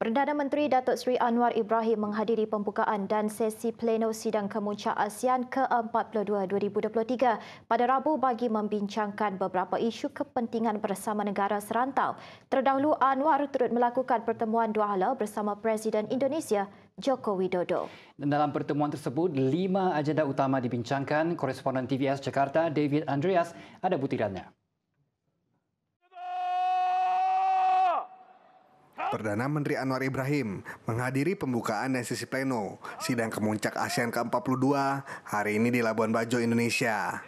Perdana Menteri Datuk Seri Anwar Ibrahim menghadiri pembukaan dan sesi pleno sidang kemuncak ASEAN ke-42 2023 pada Rabu bagi membincangkan beberapa isu kepentingan bersama negara serantau. Terdahulu, Anwar turut melakukan pertemuan dua hala bersama Presiden Indonesia Joko Widodo. Dalam pertemuan tersebut, lima agenda utama dibincangkan. Koresponden TVS Jakarta David Andreas ada butirannya. Perdana Menteri Anwar Ibrahim menghadiri pembukaan dan sesi pleno sidang kemuncak ASEAN ke-42 hari ini di Labuan Bajo, Indonesia.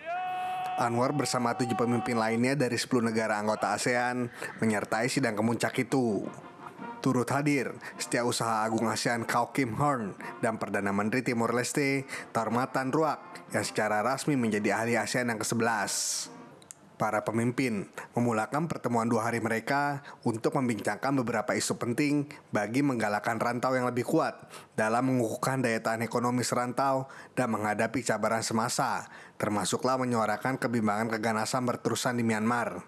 Anwar bersama tujuh pemimpin lainnya dari 10 negara anggota ASEAN menyertai sidang kemuncak itu. Turut hadir Setiausaha Agung ASEAN Kau Kim Horn dan Perdana Menteri Timor Leste Tarmatan Ruak yang secara resmi menjadi ahli ASEAN yang ke-11 para pemimpin memulakan pertemuan dua hari mereka untuk membincangkan beberapa isu penting bagi menggalakkan rantau yang lebih kuat dalam mengukuhkan daya tahan ekonomi serantau dan menghadapi cabaran semasa, termasuklah menyuarakan kebimbangan keganasan berterusan di Myanmar.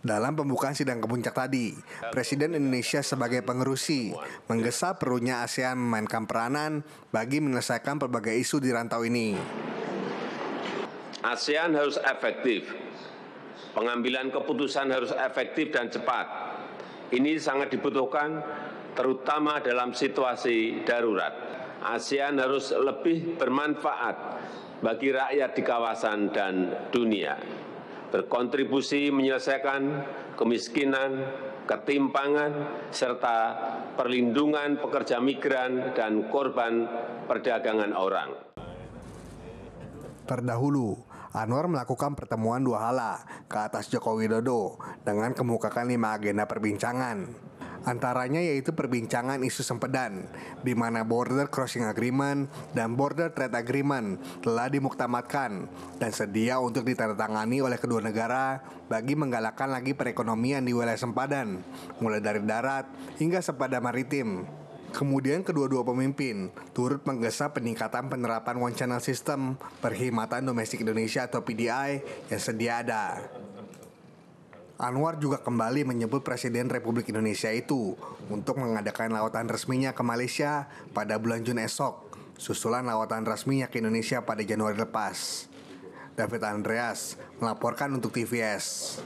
Dalam pembukaan sidang kepuncak tadi, Presiden Indonesia sebagai pengerusi menggesa perlunya ASEAN memainkan peranan bagi menyelesaikan berbagai isu di rantau ini. ASEAN harus efektif, pengambilan keputusan harus efektif dan cepat. Ini sangat dibutuhkan terutama dalam situasi darurat. ASEAN harus lebih bermanfaat bagi rakyat di kawasan dan dunia, berkontribusi menyelesaikan kemiskinan, ketimpangan, serta perlindungan pekerja migran dan korban perdagangan orang. Terdahulu, Anwar melakukan pertemuan dua hala ke atas Joko Widodo dengan kemukakan lima agenda perbincangan. Antaranya yaitu perbincangan isu sempedan, di mana Border Crossing Agreement dan Border Trade Agreement telah dimuktamatkan dan sedia untuk ditandatangani oleh kedua negara bagi menggalakkan lagi perekonomian di wilayah sempadan, mulai dari darat hingga sempadan maritim. Kemudian kedua-dua pemimpin turut menggesa peningkatan penerapan One Channel System Perkhidmatan Domestik Indonesia atau PDI yang sedia ada. Anwar juga kembali menyebut Presiden Republik Indonesia itu untuk mengadakan lawatan resminya ke Malaysia pada bulan Jun esok, susulan lawatan resminya ke Indonesia pada Januari lepas. David Andreas melaporkan untuk TVS.